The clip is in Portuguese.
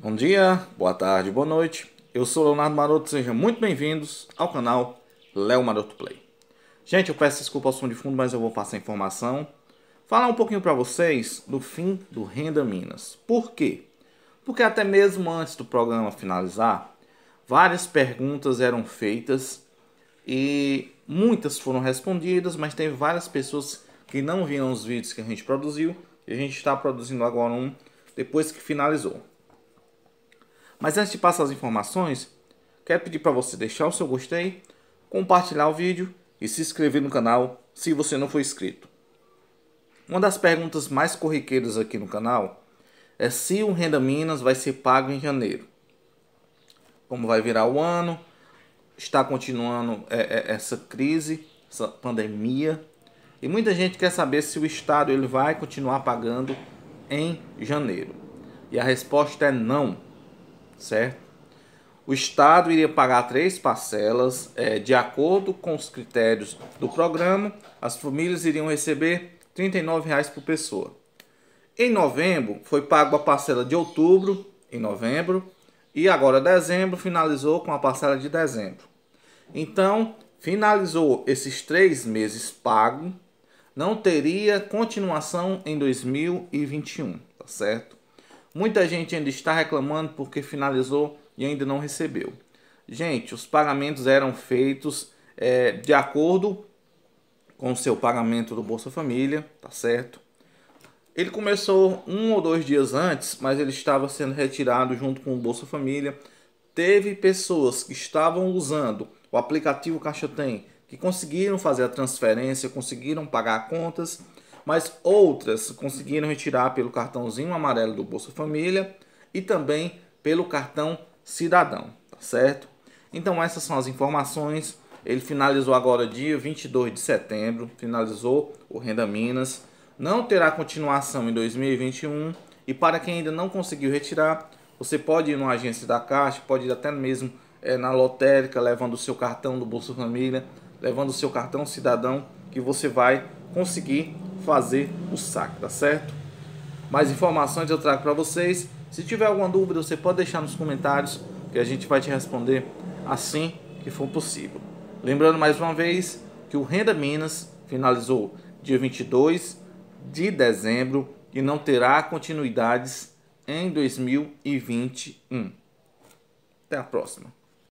Bom dia, boa tarde, boa noite. Eu sou Leonardo Maroto, sejam muito bem-vindos ao canal Léo Maroto Play. Gente, eu peço desculpa ao som de fundo, mas eu vou passar a informação. Falar um pouquinho para vocês do fim do Renda Minas. Por quê? Porque até mesmo antes do programa finalizar, várias perguntas eram feitas e muitas foram respondidas, mas teve várias pessoas que não viram os vídeos que a gente produziu e a gente está produzindo agora um depois que finalizou. Mas antes de passar as informações, quero pedir para você deixar o seu gostei, compartilhar o vídeo e se inscrever no canal se você não for inscrito. Uma das perguntas mais corriqueiras aqui no canal é se o Renda Minas vai ser pago em janeiro. Como vai virar o ano, está continuando é, é, essa crise, essa pandemia. E muita gente quer saber se o Estado ele vai continuar pagando em janeiro. E a resposta é não certo? O Estado iria pagar três parcelas, é, de acordo com os critérios do programa, as famílias iriam receber R$ 39,00 por pessoa. Em novembro, foi pago a parcela de outubro, em novembro, e agora dezembro finalizou com a parcela de dezembro. Então, finalizou esses três meses pago, não teria continuação em 2021, tá certo? Muita gente ainda está reclamando porque finalizou e ainda não recebeu. Gente, os pagamentos eram feitos é, de acordo com o seu pagamento do Bolsa Família, tá certo? Ele começou um ou dois dias antes, mas ele estava sendo retirado junto com o Bolsa Família. Teve pessoas que estavam usando o aplicativo Caixa Tem que conseguiram fazer a transferência, conseguiram pagar contas mas outras conseguiram retirar pelo cartãozinho amarelo do Bolsa Família e também pelo cartão Cidadão, tá certo? Então essas são as informações. Ele finalizou agora dia 22 de setembro, finalizou o Renda Minas. Não terá continuação em 2021 e para quem ainda não conseguiu retirar, você pode ir numa agência da Caixa, pode ir até mesmo é, na lotérica, levando o seu cartão do Bolsa Família, levando o seu cartão cidadão, que você vai conseguir fazer o saque, tá certo? Mais informações eu trago para vocês. Se tiver alguma dúvida, você pode deixar nos comentários que a gente vai te responder assim que for possível. Lembrando mais uma vez que o Renda Minas finalizou dia 22 de dezembro e não terá continuidades em 2021. Até a próxima.